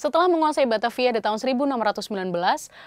Setelah menguasai Batavia di tahun 1619,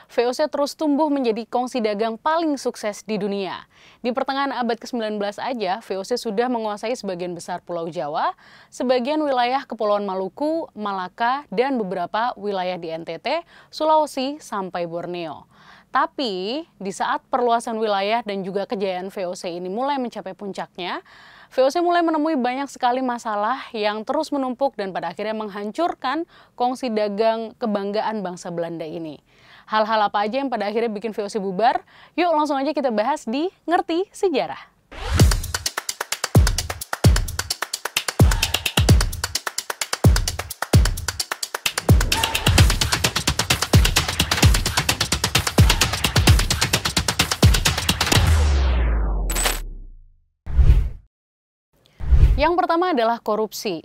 VOC terus tumbuh menjadi kongsi dagang paling sukses di dunia. Di pertengahan abad ke-19 aja, VOC sudah menguasai sebagian besar Pulau Jawa, sebagian wilayah Kepulauan Maluku, Malaka, dan beberapa wilayah di NTT, Sulawesi, sampai Borneo. Tapi di saat perluasan wilayah dan juga kejayaan VOC ini mulai mencapai puncaknya, VOC mulai menemui banyak sekali masalah yang terus menumpuk dan pada akhirnya menghancurkan kongsi dagang kebanggaan bangsa Belanda ini. Hal-hal apa aja yang pada akhirnya bikin VOC bubar? Yuk langsung aja kita bahas di Ngerti Sejarah. Yang pertama adalah korupsi.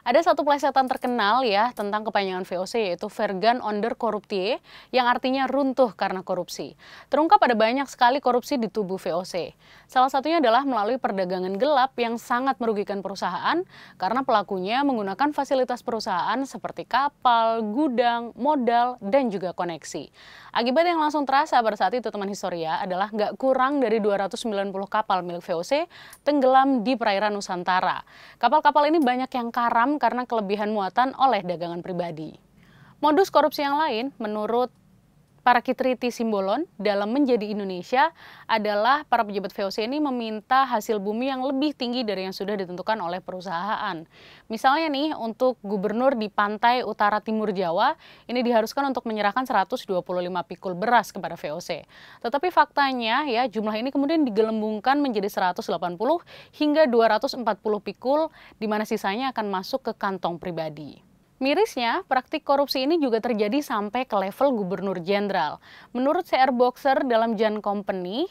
Ada satu plesetan terkenal ya tentang kepanjangan VOC yaitu Vergan onder Corruptie yang artinya runtuh karena korupsi. Terungkap ada banyak sekali korupsi di tubuh VOC. Salah satunya adalah melalui perdagangan gelap yang sangat merugikan perusahaan karena pelakunya menggunakan fasilitas perusahaan seperti kapal, gudang, modal, dan juga koneksi. Akibat yang langsung terasa pada saat itu teman historia adalah nggak kurang dari 290 kapal milik VOC tenggelam di perairan Nusantara. Kapal-kapal ini banyak yang karam karena kelebihan muatan oleh dagangan pribadi. Modus korupsi yang lain, menurut para Kitriti Simbolon dalam menjadi Indonesia adalah para pejabat VOC ini meminta hasil bumi yang lebih tinggi dari yang sudah ditentukan oleh perusahaan. Misalnya nih untuk gubernur di pantai utara timur Jawa ini diharuskan untuk menyerahkan 125 pikul beras kepada VOC. Tetapi faktanya ya jumlah ini kemudian digelembungkan menjadi 180 hingga 240 pikul di mana sisanya akan masuk ke kantong pribadi. Mirisnya, praktik korupsi ini juga terjadi sampai ke level gubernur jenderal. Menurut CR Boxer dalam Jan Company,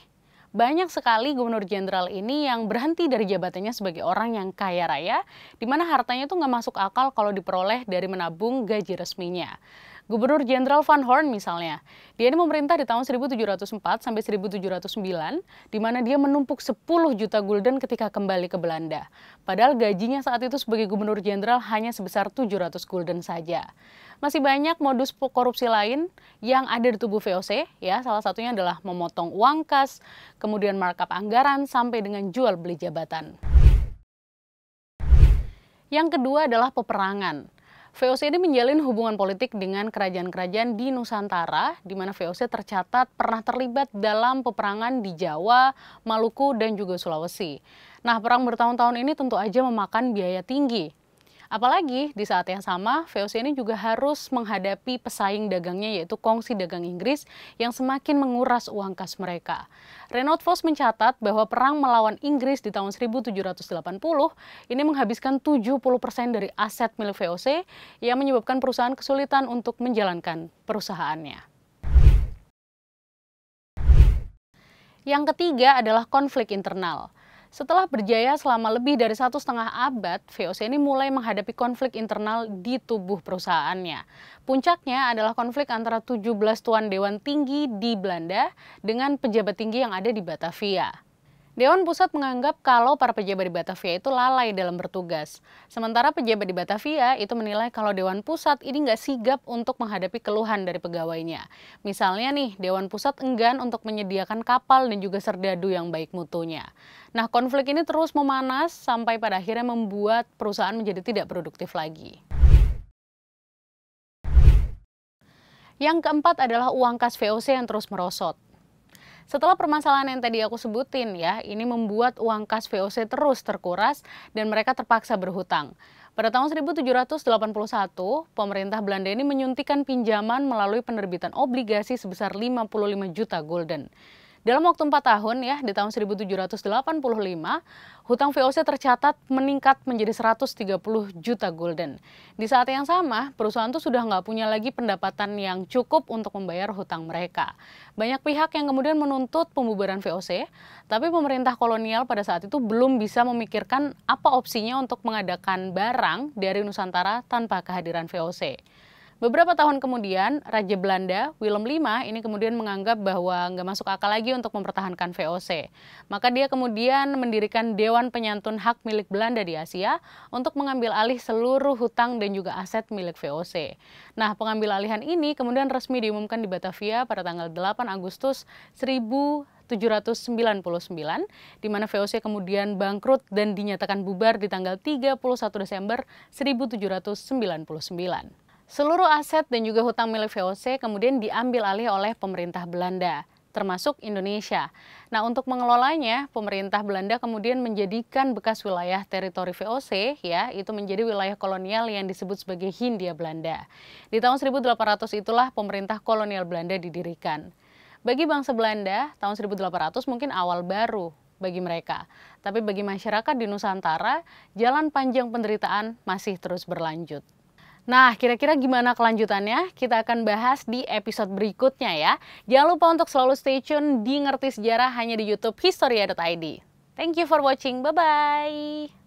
banyak sekali gubernur jenderal ini yang berhenti dari jabatannya sebagai orang yang kaya raya, di mana hartanya itu nggak masuk akal kalau diperoleh dari menabung gaji resminya. Gubernur Jenderal Van Horn misalnya, dia ini memerintah di tahun 1704 sampai 1709, di mana dia menumpuk 10 juta gulden ketika kembali ke Belanda. Padahal gajinya saat itu sebagai Gubernur Jenderal hanya sebesar 700 gulden saja. Masih banyak modus korupsi lain yang ada di tubuh VOC, ya salah satunya adalah memotong uang kas, kemudian markup anggaran, sampai dengan jual beli jabatan. Yang kedua adalah peperangan. VOC ini menjalin hubungan politik dengan kerajaan-kerajaan di Nusantara, di mana VOC tercatat pernah terlibat dalam peperangan di Jawa, Maluku, dan juga Sulawesi. Nah, perang bertahun-tahun ini tentu aja memakan biaya tinggi, Apalagi di saat yang sama, VOC ini juga harus menghadapi pesaing dagangnya yaitu kongsi dagang Inggris yang semakin menguras uang kas mereka. Renault vos mencatat bahwa perang melawan Inggris di tahun 1780 ini menghabiskan 70% dari aset milik VOC yang menyebabkan perusahaan kesulitan untuk menjalankan perusahaannya. Yang ketiga adalah konflik internal. Setelah berjaya selama lebih dari satu setengah abad, VOC ini mulai menghadapi konflik internal di tubuh perusahaannya. Puncaknya adalah konflik antara 17 tuan dewan tinggi di Belanda dengan pejabat tinggi yang ada di Batavia. Dewan Pusat menganggap kalau para pejabat di Batavia itu lalai dalam bertugas. Sementara pejabat di Batavia itu menilai kalau Dewan Pusat ini nggak sigap untuk menghadapi keluhan dari pegawainya. Misalnya nih, Dewan Pusat enggan untuk menyediakan kapal dan juga serdadu yang baik mutunya. Nah, konflik ini terus memanas sampai pada akhirnya membuat perusahaan menjadi tidak produktif lagi. Yang keempat adalah uang kas VOC yang terus merosot. Setelah permasalahan yang tadi aku sebutin ya, ini membuat uang kas VOC terus terkuras dan mereka terpaksa berhutang. Pada tahun 1781, pemerintah Belanda ini menyuntikan pinjaman melalui penerbitan obligasi sebesar 55 juta golden. Dalam waktu 4 tahun ya, di tahun 1785, hutang VOC tercatat meningkat menjadi 130 juta golden. Di saat yang sama, perusahaan itu sudah nggak punya lagi pendapatan yang cukup untuk membayar hutang mereka. Banyak pihak yang kemudian menuntut pembubaran VOC, tapi pemerintah kolonial pada saat itu belum bisa memikirkan apa opsinya untuk mengadakan barang dari Nusantara tanpa kehadiran VOC. Beberapa tahun kemudian, Raja Belanda, Willem V, ini kemudian menganggap bahwa nggak masuk akal lagi untuk mempertahankan VOC. Maka dia kemudian mendirikan Dewan Penyantun Hak Milik Belanda di Asia untuk mengambil alih seluruh hutang dan juga aset milik VOC. Nah, pengambil alihan ini kemudian resmi diumumkan di Batavia pada tanggal 8 Agustus 1000 799 di mana VOC kemudian bangkrut dan dinyatakan bubar di tanggal 31 Desember 1799. Seluruh aset dan juga hutang milik VOC kemudian diambil alih oleh pemerintah Belanda, termasuk Indonesia. Nah, untuk mengelolanya, pemerintah Belanda kemudian menjadikan bekas wilayah teritori VOC, ya, itu menjadi wilayah kolonial yang disebut sebagai Hindia Belanda. Di tahun 1800 itulah pemerintah kolonial Belanda didirikan. Bagi bangsa Belanda, tahun 1800 mungkin awal baru bagi mereka. Tapi bagi masyarakat di Nusantara, jalan panjang penderitaan masih terus berlanjut. Nah, kira-kira gimana kelanjutannya? Kita akan bahas di episode berikutnya ya. Jangan lupa untuk selalu stay tune di Ngerti Sejarah hanya di YouTube Historia.id. Thank you for watching. Bye-bye.